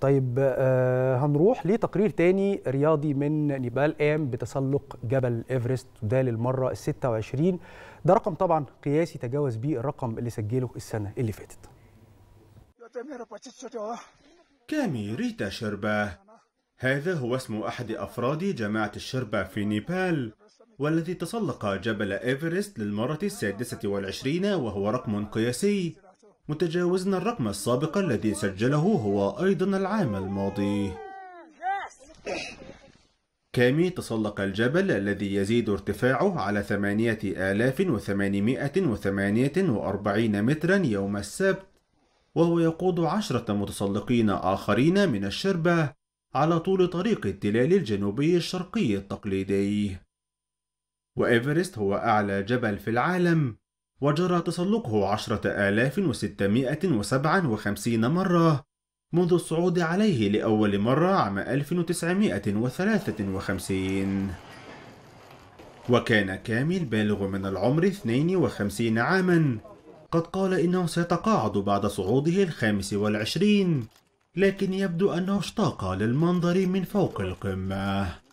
طيب آه، هنروح لتقرير تاني رياضي من نيبال قام بتسلق جبل ايفرست وده للمره ال 26 ده رقم طبعا قياسي تجاوز بيه الرقم اللي سجله السنه اللي فاتت. كامي ريتا شربا هذا هو اسم احد افراد جماعه الشربه في نيبال والذي تسلق جبل ايفرست للمره السادسه والعشرين وهو رقم قياسي متجاوزنا الرقم السابق الذي سجله هو أيضا العام الماضي كامي تسلق الجبل الذي يزيد ارتفاعه على 8848 مترا يوم السبت وهو يقود عشرة متسلقين آخرين من الشربة على طول طريق التلال الجنوبي الشرقي التقليدي وإيفرست هو أعلى جبل في العالم وجرى تسلقه 10657 مرة منذ الصعود عليه لأول مرة عام 1953 وكان كامل بالغ من العمر 52 عاما قد قال إنه سيتقاعد بعد صعوده الخامس والعشرين لكن يبدو أنه اشتاق للمنظر من فوق القمة